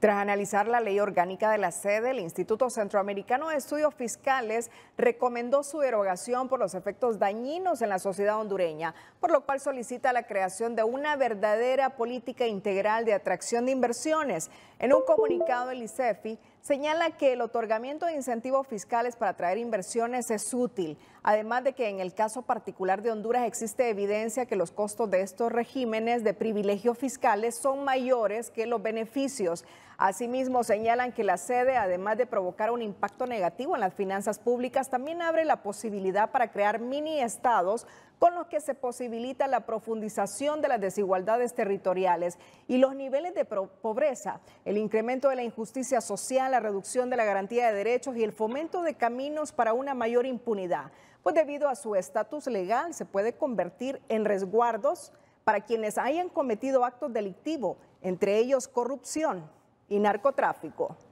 Tras analizar la ley orgánica de la sede, el Instituto Centroamericano de Estudios Fiscales recomendó su derogación por los efectos dañinos en la sociedad hondureña, por lo cual solicita la creación de una verdadera política integral de atracción de inversiones. En un comunicado, el ICEFI señala que el otorgamiento de incentivos fiscales para atraer inversiones es útil, Además de que en el caso particular de Honduras existe evidencia que los costos de estos regímenes de privilegios fiscales son mayores que los beneficios. Asimismo, señalan que la sede, además de provocar un impacto negativo en las finanzas públicas, también abre la posibilidad para crear mini estados con los que se posibilita la profundización de las desigualdades territoriales y los niveles de pobreza, el incremento de la injusticia social, la reducción de la garantía de derechos y el fomento de caminos para una mayor impunidad, pues debido a su estatus legal se puede convertir en resguardos para quienes hayan cometido actos delictivos, entre ellos corrupción y narcotráfico.